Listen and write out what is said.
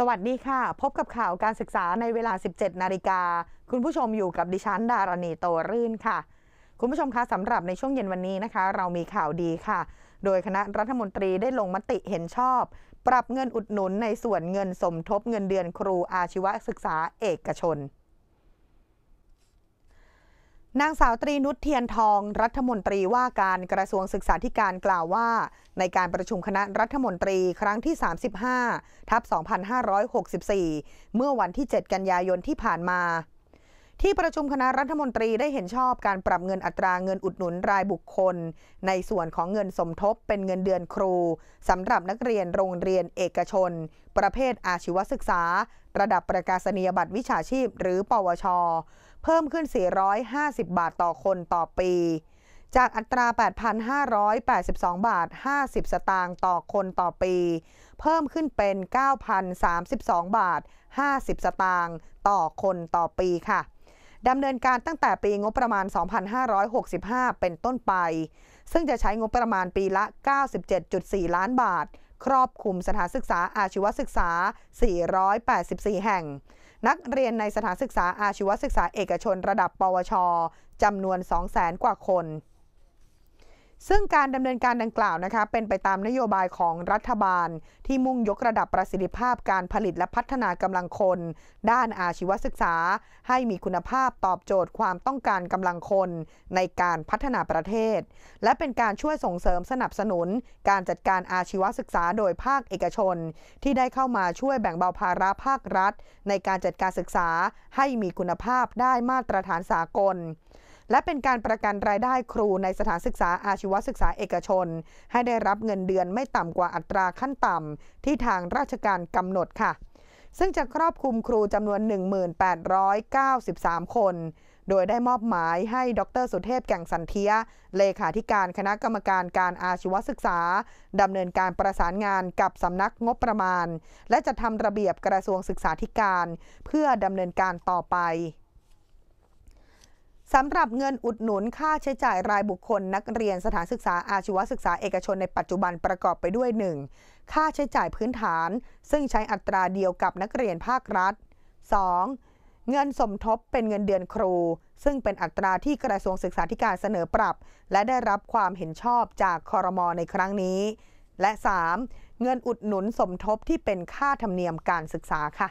สวัสดีค่ะ พบกับข่าวการศึกษาในเวลา 17 นาฬิกาคุณผู้ชมอยู่กับดิฉันดารณีโตรื่นค่ะ คุณผู้ชมคะสำหรับในช่วงเย็นวันนี้นะคะ เรามีข่าวดีค่ะ โดยคณะรัฐมนตรีได้ลงมติเห็นชอบ ปรับเงินอุดหนุนในส่วนเงินสมทบเงินเดือนครูอาชีวศึกษาเอกชนนางสาวตรีนุชเทียนทองรัฐมนตรีว่าการกระทรวงศึกษาธิการกล่าวว่า ในการประชุมคณะรัฐมนตรีครั้งที่ 35ทับ2564 เมื่อวันที่ 7 กันยายนที่ผ่านมา ที่ประชุมคณะรัฐมนตรีได้เห็นชอบการปรับเงินอัตราเงินอุดหนุนรายบุคคล ในส่วนของเงินสมทบเป็นเงินเดือนครูสำหรับนักเรียนโรงเรียนเอกชน ประเภทอาชีวศึกษา ระดับประกาศนียบัตรวิชาชีพ หรือ ปวชเพิ่มขึ้น 450 บาทต่อคนต่อปี จากอัตรา 8,582 บาท 50 สตางค์ต่อคนต่อปี เพิ่มขึ้นเป็น 9,032 บาท 50 สตางค์ต่อคนต่อปีค่ะดำเนินการตั้งแต่ปีงบประมาณ 2,565 เป็นต้นไป ซึ่งจะใช้งบประมาณปีละ 97.4 ล้านบาท ครอบคลุมสถานศึกษาอาชีวศึกษา 484 แห่งนักเรียนในสถานศึกษาอาชีวศึกษาเอกชนระดับปวช จำนวน 2 0 0แสนกว่าคนซึ่งการดำเนินการดังกล่าวนะคะเป็นไปตามนโยบายของรัฐบาล ที่มุ่งยกระดับประสิทธิภาพการผลิตและพัฒนากำลังคน ด้านอาชีวศึกษา ให้มีคุณภาพตอบโจทย์ความต้องการกำลังคนในการพัฒนาประเทศ และเป็นการช่วยส่งเสริมสนับสนุน การจัดการอาชีวศึกษาโดยภาคเอกชน ที่ได้เข้ามาช่วยแบ่งเบาภาระภาครัฐ ในการจัดการศึกษาให้มีคุณภาพได้มาตรฐานสากลและเป็นการประกันรายได้ครูในสถานศึกษาอาชีวศึกษาเอกชน ให้ได้รับเงินเดือนไม่ต่ำกว่าอัตราขั้นต่ำที่ทางราชการกำหนดค่ะ ซึ่งจะครอบคลุมครูจำนวน 1893 คน โดยได้มอบหมายให้ดรสุเทพแก่งสันเทียเลขาธิการคณะกรรมการการอาชีวศึกษาดำเนินการประสานงานกับสำนักงบประมาณ และจะทำระเบียบกระทรวงศึกษาธิการ เพื่อดำเนินการต่อไปสำหรับเงินอุดหนุนค่าใช้จ่ายรายบุคคลนักเรียนสถานศึกษาอาชีวศึกษาเอกชนในปัจจุบันประกอบไปด้วย 1. ค่าใช้จ่ายพื้นฐาน ซึ่งใช้อัตราเดียวกับนักเรียนภาครัฐ 2. เงินสมทบเป็นเงินเดือนครูซึ่งเป็นอัตราที่กระทรวงศึกษาธิการเสนอปรับและได้รับความเห็นชอบจากคอรมอในครั้งนี้ และ 3. เงินอุดหนุนสมทบที่เป็นค่าธรรมเนียมการศึกษาค่ะ